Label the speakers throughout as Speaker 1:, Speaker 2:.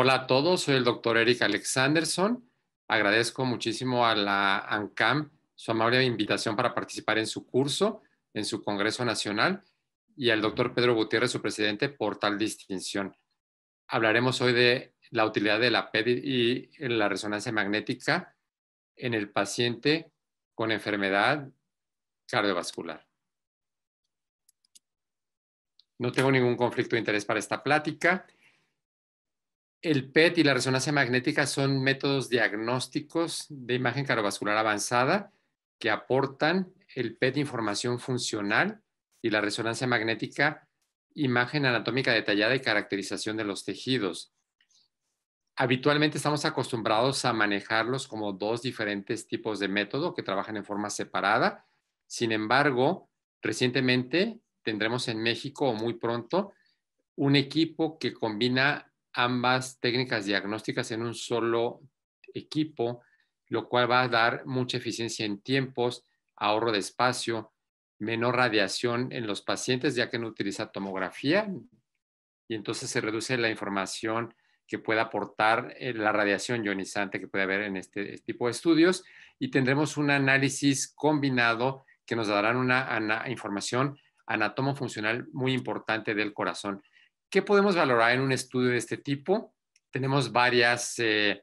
Speaker 1: Hola a todos, soy el doctor Eric Alexanderson. Agradezco muchísimo a la ANCAM su amable invitación para participar en su curso, en su Congreso Nacional, y al doctor Pedro Gutiérrez, su presidente, por tal distinción. Hablaremos hoy de la utilidad de la PED y la resonancia magnética en el paciente con enfermedad cardiovascular. No tengo ningún conflicto de interés para esta plática. El PET y la resonancia magnética son métodos diagnósticos de imagen cardiovascular avanzada que aportan el PET información funcional y la resonancia magnética imagen anatómica detallada y caracterización de los tejidos. Habitualmente estamos acostumbrados a manejarlos como dos diferentes tipos de método que trabajan en forma separada. Sin embargo, recientemente tendremos en México o muy pronto un equipo que combina ambas técnicas diagnósticas en un solo equipo, lo cual va a dar mucha eficiencia en tiempos, ahorro de espacio, menor radiación en los pacientes, ya que no utiliza tomografía, y entonces se reduce la información que pueda aportar eh, la radiación ionizante que puede haber en este, este, tipo de estudios, y tendremos un análisis combinado que nos darán una, una información anatomo funcional muy importante del corazón. ¿Qué podemos valorar en un estudio de este tipo? Tenemos varias eh,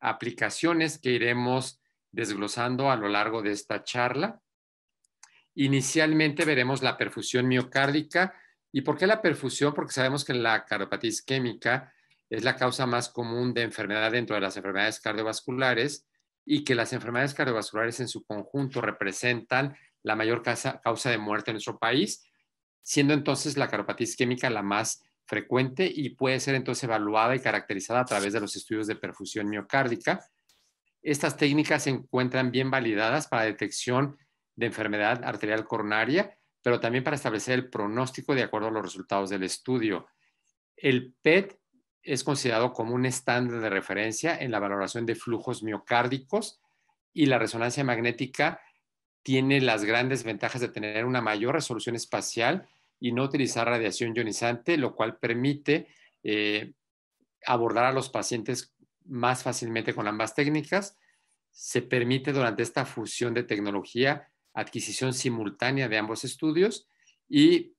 Speaker 1: aplicaciones que iremos desglosando a lo largo de esta charla. Inicialmente veremos la perfusión miocárdica. ¿Y por qué la perfusión? Porque sabemos que la cardiopatía isquémica es la causa más común de enfermedad dentro de las enfermedades cardiovasculares y que las enfermedades cardiovasculares en su conjunto representan la mayor causa, de muerte en nuestro país, siendo entonces la cardiopatía isquémica la más frecuente y puede ser entonces evaluada y caracterizada a través de los estudios de perfusión miocárdica. Estas técnicas se encuentran bien validadas para detección de enfermedad arterial coronaria, pero también para establecer el pronóstico de acuerdo a los resultados del estudio. El PET es considerado como un estándar de referencia en la valoración de flujos miocárdicos y la resonancia magnética tiene las grandes ventajas de tener una mayor resolución espacial y no utilizar radiación ionizante, lo cual permite eh, abordar a los pacientes más fácilmente con ambas técnicas. Se permite durante esta fusión de tecnología adquisición simultánea de ambos estudios y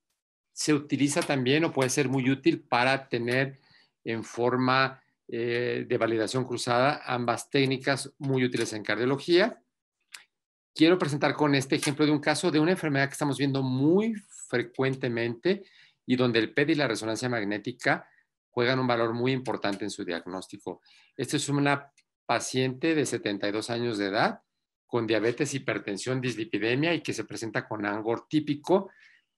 Speaker 1: se utiliza también o puede ser muy útil para tener en forma eh, de validación cruzada ambas técnicas muy útiles en cardiología quiero presentar con este ejemplo de un caso de una enfermedad que estamos viendo muy frecuentemente y donde el PET y la resonancia magnética juegan un valor muy importante en su diagnóstico. Este es una paciente de 72 años de edad con diabetes, hipertensión, dislipidemia y que se presenta con angor típico.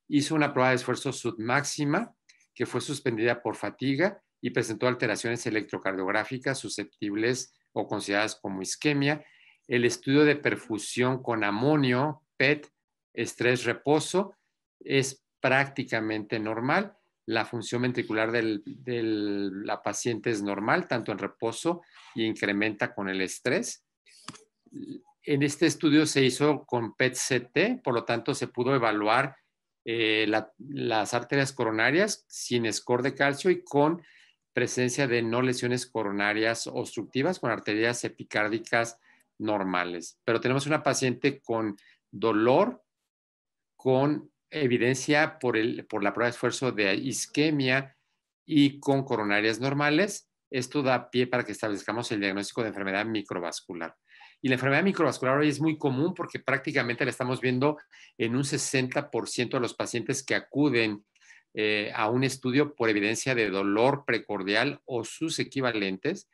Speaker 1: Hizo una prueba de esfuerzo submáxima que fue suspendida por fatiga y presentó alteraciones electrocardiográficas susceptibles o consideradas como isquemia el estudio de perfusión con amonio, PET, estrés reposo, es prácticamente normal. La función ventricular de la paciente es normal, tanto en reposo y incrementa con el estrés. En este estudio se hizo con PET-CT, por lo tanto se pudo evaluar eh, las arterias coronarias sin score de calcio y con presencia de no lesiones coronarias obstructivas, con arterias epicárdicas normales, pero tenemos una paciente con dolor, con evidencia por, el, por la prueba de esfuerzo de isquemia y con coronarias normales. Esto da pie para que establezcamos el diagnóstico de enfermedad microvascular. Y la enfermedad microvascular hoy es muy común porque prácticamente la estamos viendo en un 60% de los pacientes que acuden eh, a un estudio por evidencia de dolor precordial o sus equivalentes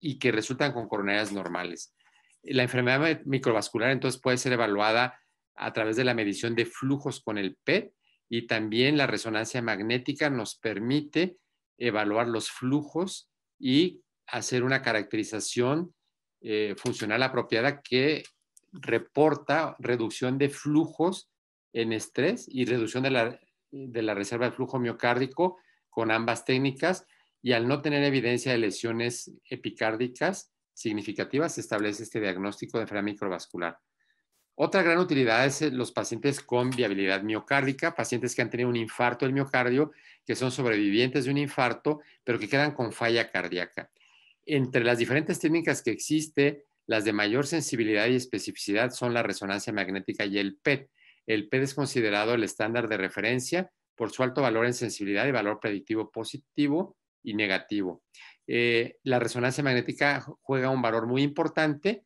Speaker 1: y que resultan con coronarias normales. La enfermedad microvascular entonces puede ser evaluada a través de la medición de flujos con el PET y también la resonancia magnética nos permite evaluar los flujos y hacer una caracterización eh, funcional apropiada que reporta reducción de flujos en estrés y reducción de la, de la reserva de flujo miocárdico con ambas técnicas y al no tener evidencia de lesiones epicárdicas, significativas se establece este diagnóstico de enfermedad microvascular. Otra gran utilidad es eh, los pacientes con viabilidad miocárdica, pacientes que han tenido un infarto del miocardio, que son sobrevivientes de un infarto, pero que quedan con falla cardíaca. Entre las diferentes técnicas que existe, las de mayor sensibilidad y especificidad son la resonancia magnética y el PET. El PET es considerado el estándar de referencia por su alto valor en sensibilidad y valor predictivo positivo y negativo. Eh, la resonancia magnética juega un valor muy importante.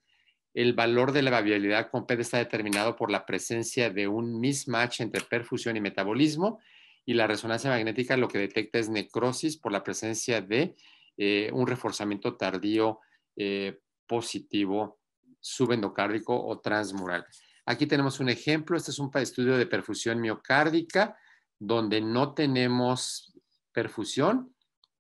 Speaker 1: El valor de la variabilidad con PET está determinado por la presencia de un mismatch entre perfusión y metabolismo y la resonancia magnética lo que detecta es necrosis por la presencia de eh, un reforzamiento tardío eh, positivo subendocárdico o transmural. Aquí tenemos un ejemplo, este es un estudio de perfusión miocárdica donde no tenemos perfusión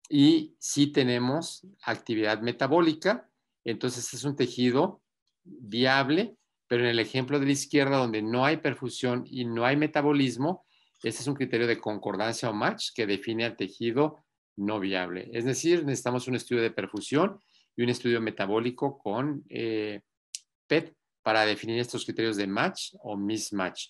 Speaker 1: y si tenemos actividad metabólica, entonces es un tejido viable, pero en el ejemplo de la izquierda donde no hay perfusión y no hay metabolismo, este es un criterio de concordancia o match que define al tejido no viable. Es decir, necesitamos un estudio de perfusión y un estudio metabólico con eh, PET para definir estos criterios de match o mismatch.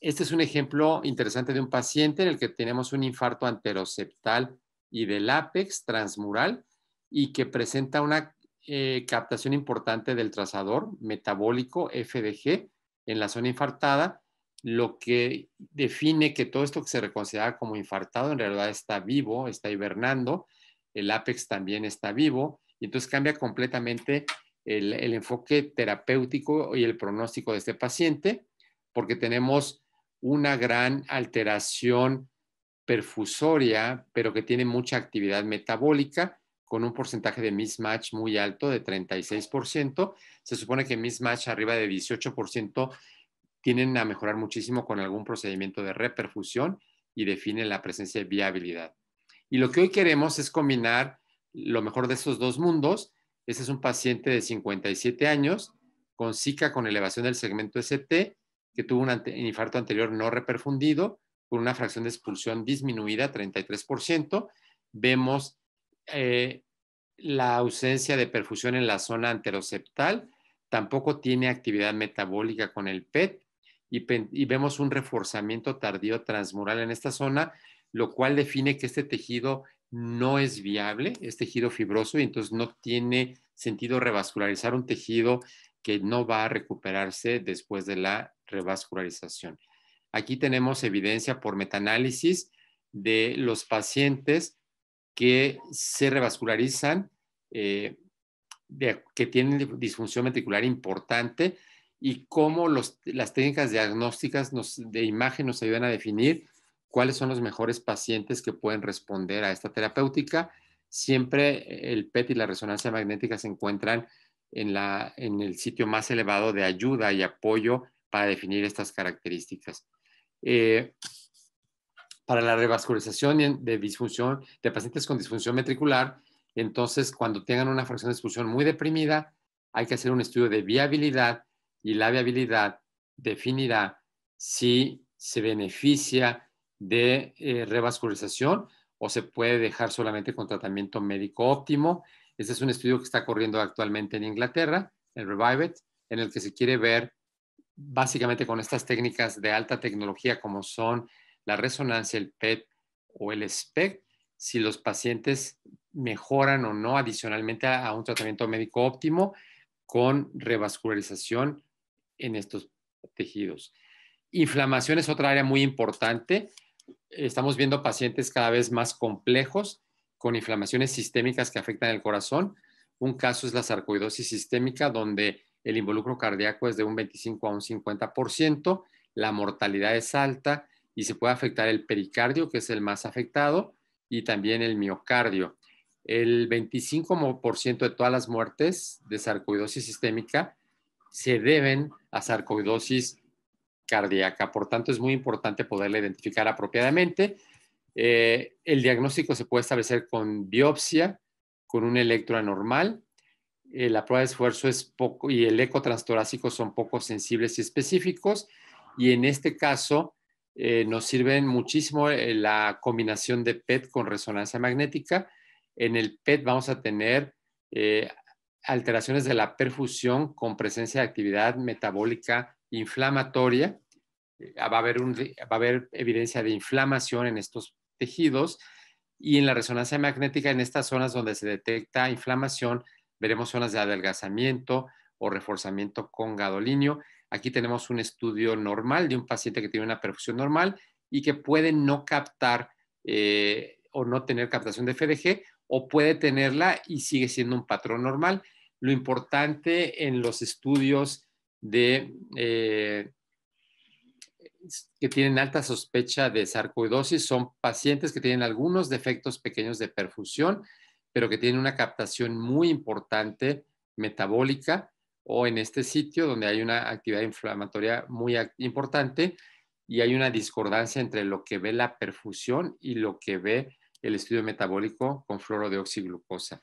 Speaker 1: Este es un ejemplo interesante de un paciente en el que tenemos un infarto anteroceptal y del ápex transmural y que presenta una eh, captación importante del trazador metabólico FDG en la zona infartada, lo que define que todo esto que se reconsidera como infartado en realidad está vivo, está hibernando, el ápex también está vivo, y entonces cambia completamente el, el enfoque terapéutico y el pronóstico de este paciente, porque tenemos una gran alteración perfusoria, pero que tiene mucha actividad metabólica, con un porcentaje de mismatch muy alto de 36%. Se supone que mismatch arriba de 18% tienen a mejorar muchísimo con algún procedimiento de reperfusión y definen la presencia de viabilidad. Y lo que hoy queremos es combinar lo mejor de esos dos mundos. Este es un paciente de 57 años con zika con elevación del segmento ST que tuvo un infarto anterior no reperfundido con una fracción de expulsión disminuida, 33%. Vemos eh, la ausencia de perfusión en la zona anteroceptal, tampoco tiene actividad metabólica con el e PET y vemos un reforzamiento tardío transmural en esta zona, lo cual define que este tejido no es viable, es tejido fibroso y entonces no tiene sentido revascularizar un tejido que no va a recuperarse después de la revascularización. Aquí tenemos evidencia por metanálisis de los pacientes que se revascularizan, eh, que tienen disfunción ventricular importante y cómo las técnicas diagnósticas de imagen nos ayudan a definir cuáles son los mejores pacientes que pueden responder a esta terapéutica. Siempre el PET y la resonancia magnética se encuentran en el sitio más elevado de ayuda y apoyo para definir estas características. Eh, para la revascularización de disfunción de pacientes con disfunción metricular. Entonces, cuando tengan una fracción de expulsión muy deprimida, hay que hacer un estudio de viabilidad y la viabilidad definirá si se beneficia de eh, revascularización o se puede dejar solamente con tratamiento médico óptimo. Este es un estudio que está corriendo actualmente en Inglaterra, el revive en el que se quiere ver básicamente con estas técnicas de alta tecnología como son la resonancia, el PET o el SPEC, si los pacientes mejoran o no adicionalmente a, un tratamiento médico óptimo con revascularización en estos tejidos. Inflamación es otra área muy importante. Estamos viendo pacientes cada vez más complejos con inflamaciones sistémicas que afectan el corazón. Un caso es la sarcoidosis sistémica, donde el involucro cardíaco es de un 25 a un 50%, la mortalidad es alta y se puede afectar el pericardio, que es el más afectado, y también el miocardio. El 25% de todas las muertes de sarcoidosis sistémica se deben a sarcoidosis cardíaca. Por tanto, es muy importante poderla identificar apropiadamente. Eh, el diagnóstico se puede establecer con biopsia, con un electro anormal eh, la prueba de esfuerzo es poco y el eco transtorácico son poco sensibles y específicos. Y en este caso eh, nos sirven muchísimo eh, la combinación de PET con resonancia magnética. En el PET vamos a tener alteraciones de la perfusión con presencia de actividad metabólica inflamatoria. va a haber evidencia de inflamación en estos tejidos y en la resonancia magnética en estas zonas donde se detecta inflamación Veremos zonas de adelgazamiento o reforzamiento con gadolinio. Aquí tenemos un estudio normal de un paciente que tiene una perfusión normal y que puede no captar eh, o no tener captación de FDG o puede tenerla y sigue siendo un patrón normal. Lo importante en los estudios de, eh, que tienen alta sospecha de sarcoidosis son pacientes que tienen algunos defectos pequeños de perfusión pero que tiene una captación muy importante metabólica o en este sitio donde hay una actividad inflamatoria muy importante y hay una discordancia entre lo que ve la perfusión y lo que ve el estudio metabólico con fluoro de oxiglucosa.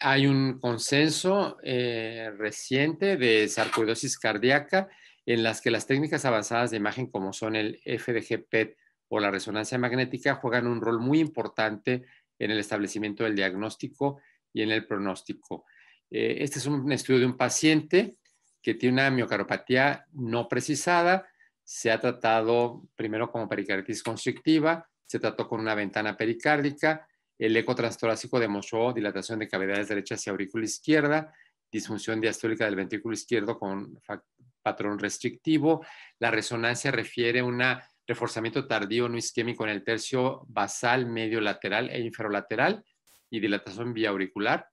Speaker 1: Hay un consenso eh, reciente de sarcoidosis cardíaca en las que las técnicas avanzadas de imagen como son el FDG PET o la resonancia magnética juegan un rol muy importante en el establecimiento del diagnóstico y en el pronóstico. Eh, este es un estudio de un paciente que tiene una miocaropatía no precisada, se ha tratado primero como pericarditis constrictiva, se trató con una ventana pericárdica, el eco transtorácico demostró dilatación de cavidades derechas y aurícula izquierda, disfunción diastólica del ventrículo izquierdo con patrón restrictivo, la resonancia refiere una reforzamiento tardío no isquémico en el tercio basal, medio lateral e inferolateral y dilatación vía auricular.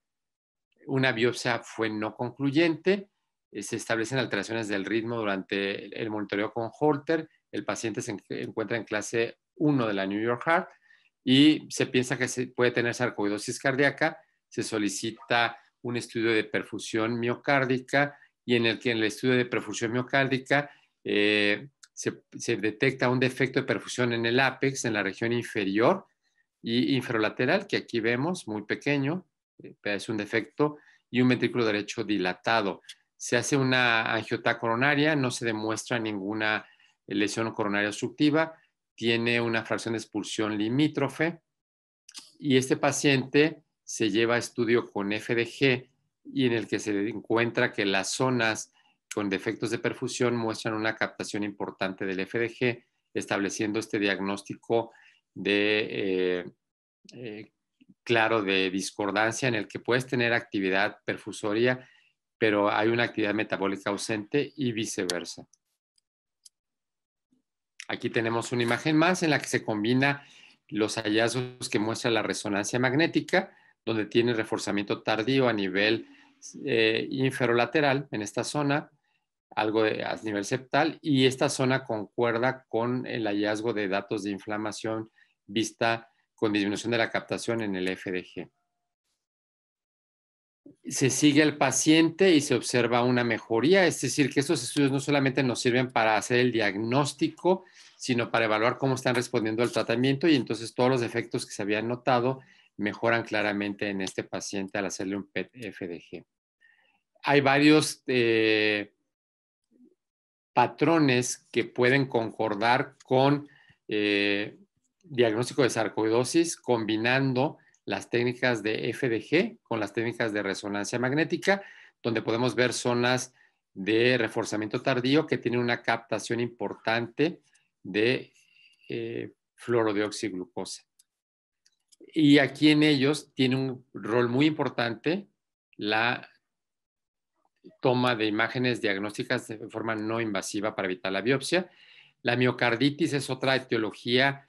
Speaker 1: Una biopsia fue no concluyente. Eh, se establecen alteraciones del ritmo durante el monitoreo con Holter. El paciente se encuentra en clase 1 de la New York Heart y se piensa que se puede tener sarcoidosis cardíaca. Se solicita un estudio de perfusión miocárdica y en el que el estudio de perfusión miocárdica eh, se, detecta un defecto de perfusión en el ápex, en la región inferior y inferolateral, que aquí vemos muy pequeño, eh, es un defecto, y un ventrículo derecho dilatado. Se hace una angiota coronaria, no se demuestra ninguna lesión coronaria obstructiva, tiene una fracción de expulsión limítrofe y este paciente se lleva a estudio con FDG y en el que se encuentra que las zonas con defectos de perfusión muestran una captación importante del FDG, estableciendo este diagnóstico de, eh, eh, claro de discordancia en el que puedes tener actividad perfusoria, pero hay una actividad metabólica ausente y viceversa. Aquí tenemos una imagen más en la que se combina los hallazgos que muestra la resonancia magnética, donde tiene reforzamiento tardío a nivel eh, inferolateral en esta zona, algo de, a nivel septal y esta zona concuerda con el hallazgo de datos de inflamación vista con disminución de la captación en el FDG. Se sigue al paciente y se observa una mejoría, es decir, que estos estudios no solamente nos sirven para hacer el diagnóstico, sino para evaluar cómo están respondiendo al tratamiento y entonces todos los efectos que se habían notado mejoran claramente en este paciente al hacerle un PET-FDG. Hay varios eh, patrones que pueden concordar con eh, diagnóstico de sarcoidosis combinando las técnicas de FDG con las técnicas de resonancia magnética, donde podemos ver zonas de reforzamiento tardío que tienen una captación importante de eh, fluorodeoxiglucosa. Y aquí en ellos tiene un rol muy importante la toma de imágenes diagnósticas de forma no invasiva para evitar la biopsia. La miocarditis es otra etiología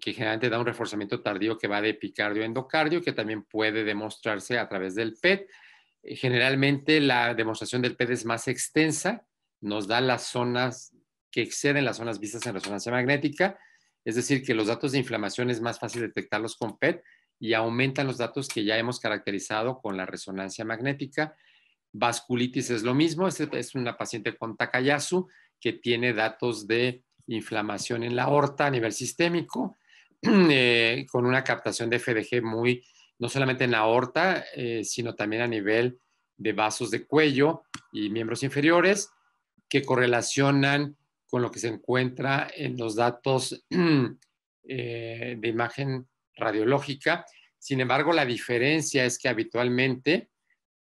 Speaker 1: que generalmente da un reforzamiento tardío que va de epicardio a endocardio, que también puede demostrarse a través del PET. Generalmente la demostración del PET es más extensa, nos da las zonas que exceden las zonas vistas en resonancia magnética, es decir, que los datos de inflamación es más fácil detectarlos con PET y aumentan los datos que ya hemos caracterizado con la resonancia magnética. Vasculitis es lo mismo, este es una paciente con Takayasu que tiene datos de inflamación en la aorta a nivel sistémico, eh, con una captación de FDG muy, no solamente en la aorta, eh, sino también a nivel de vasos de cuello y miembros inferiores, que correlacionan con lo que se encuentra en los datos eh, de imagen radiológica. Sin embargo, la diferencia es que habitualmente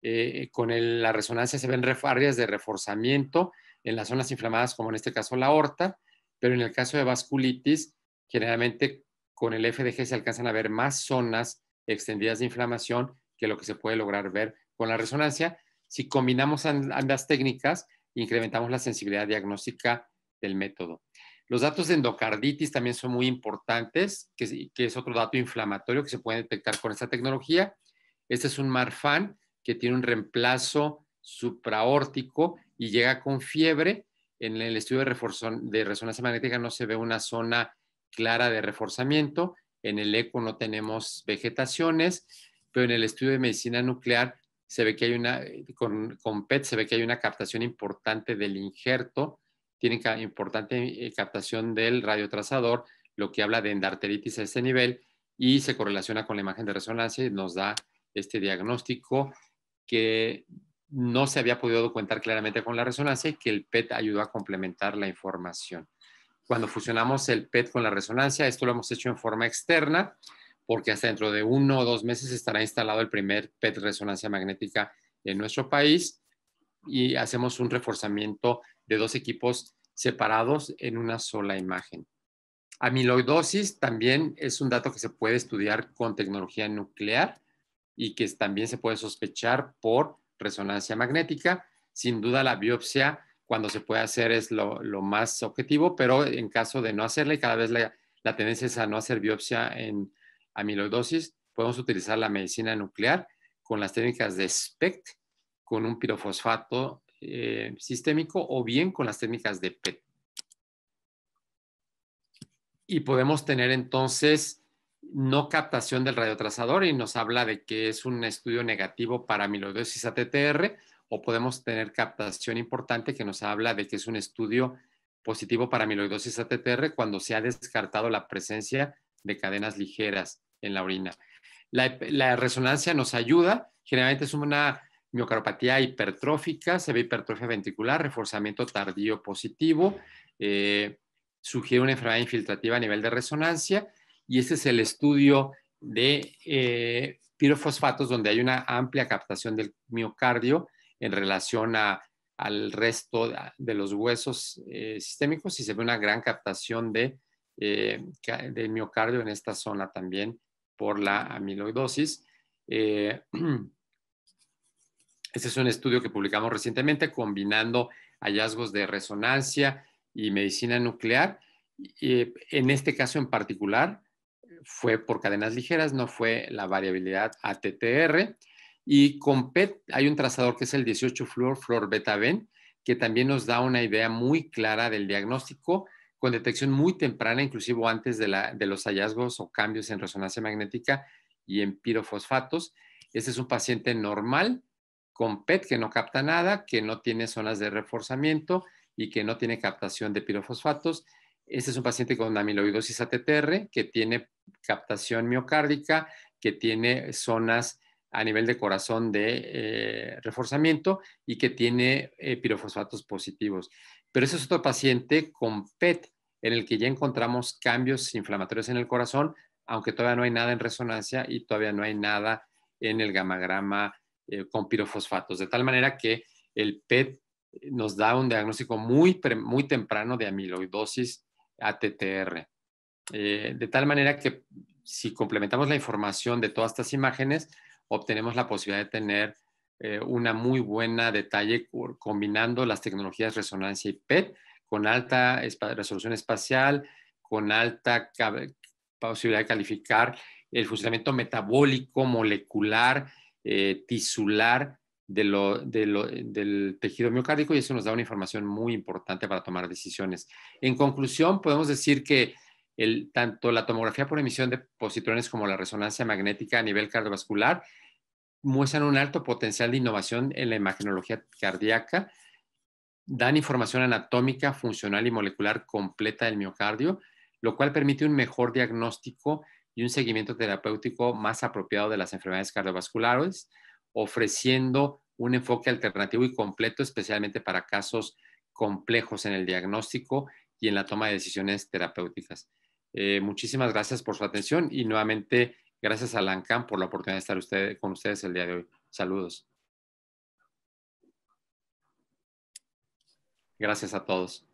Speaker 1: eh, con la resonancia se ven áreas de reforzamiento en las zonas inflamadas, como en este caso la aorta, pero en el caso de vasculitis, generalmente con el FDG se alcanzan a ver más zonas extendidas de inflamación que lo que se puede lograr ver con la resonancia. Si combinamos ambas técnicas, incrementamos la sensibilidad diagnóstica del método. Los datos de endocarditis también son muy importantes, que, es otro dato inflamatorio que se puede detectar con esta tecnología. Este es un Marfan que tiene un reemplazo supraórtico y llega con fiebre. En el estudio de, resonancia magnética no se ve una zona clara de reforzamiento, en el eco no tenemos vegetaciones, pero en el estudio de medicina nuclear se ve que hay una, con, PET se ve que hay una captación importante del injerto, tiene importante eh, captación del radiotrazador, lo que habla de endarteritis a ese nivel y se correlaciona con la imagen de resonancia y nos da este diagnóstico que no se había podido contar claramente con la resonancia y que el PET ayudó a complementar la información. Cuando fusionamos el PET con la resonancia, esto lo hemos hecho en forma externa, porque hasta dentro de uno o dos meses estará instalado el primer PET resonancia magnética en nuestro país y hacemos un reforzamiento de dos equipos separados en una sola imagen. Amiloidosis también es un dato que se puede estudiar con tecnología nuclear y que también se puede sospechar por resonancia magnética. Sin duda la biopsia cuando se puede hacer es lo, más objetivo, pero en caso de no hacerla y cada vez la, tendencia es a no hacer biopsia en amiloidosis, podemos utilizar la medicina nuclear con las técnicas de SPECT, con un pirofosfato eh, sistémico o bien con las técnicas de PET. Y podemos tener entonces no captación del radiotrazador y nos habla de que es un estudio negativo para amiloidosis ATTR o podemos tener captación importante que nos habla de que es un estudio positivo para amiloidosis ATTR cuando se ha descartado la presencia de cadenas ligeras en la orina. La, resonancia nos ayuda, generalmente es una miocaropatía hipertrófica, se ve hipertrofia ventricular, reforzamiento tardío positivo, eh, sugiere una enfermedad infiltrativa a nivel de resonancia y este es el estudio de eh, pirofosfatos, donde hay una amplia captación del miocardio en relación al resto de los huesos eh, sistémicos y se ve una gran captación de, eh, del miocardio en esta zona también por la amiloidosis. este es un estudio que publicamos recientemente combinando hallazgos de resonancia y medicina nuclear. en este caso en particular, fue por cadenas ligeras, no fue la variabilidad ATTR. Y con PET hay un trazador que es el 18 fluor flor beta ben, que también nos da una idea muy clara del diagnóstico con detección muy temprana, inclusive antes de, de los hallazgos o cambios en resonancia magnética y en pirofosfatos. Este es un paciente normal con PET que no capta nada, que no tiene zonas de reforzamiento y que no tiene captación de pirofosfatos. Este es un paciente con amiloidosis ATTR que tiene captación miocárdica que tiene zonas a nivel de corazón de eh, reforzamiento y que tiene pirofosfatos positivos. Pero ese es otro paciente con PET en el que ya encontramos cambios inflamatorios en el corazón, aunque todavía no hay nada en resonancia y todavía no hay nada en el gamagrama eh, con pirofosfatos. De tal manera que el PET nos da un diagnóstico muy, muy temprano de amiloidosis ATTR. Eh, de tal manera que si complementamos la información de todas estas imágenes, obtenemos la posibilidad de tener eh, una muy buena detalle combinando las tecnologías resonancia y PET con alta resolución espacial, con alta posibilidad de calificar el funcionamiento metabólico, molecular, eh, tisular del tejido miocárdico y eso nos da una información muy importante para tomar decisiones. En conclusión, podemos decir que tanto la tomografía por emisión de positrones como la resonancia magnética a nivel cardiovascular muestran un alto potencial de innovación en la imagenología cardíaca, dan información anatómica, funcional y molecular completa del miocardio, lo cual permite un mejor diagnóstico y un seguimiento terapéutico más apropiado de las enfermedades cardiovasculares, ofreciendo un enfoque alternativo y completo, especialmente para casos complejos en el diagnóstico y en la toma de decisiones terapéuticas. Eh, muchísimas gracias por su atención y nuevamente gracias a ANCAM por la oportunidad de estar con ustedes el día de hoy. Saludos. Gracias a todos.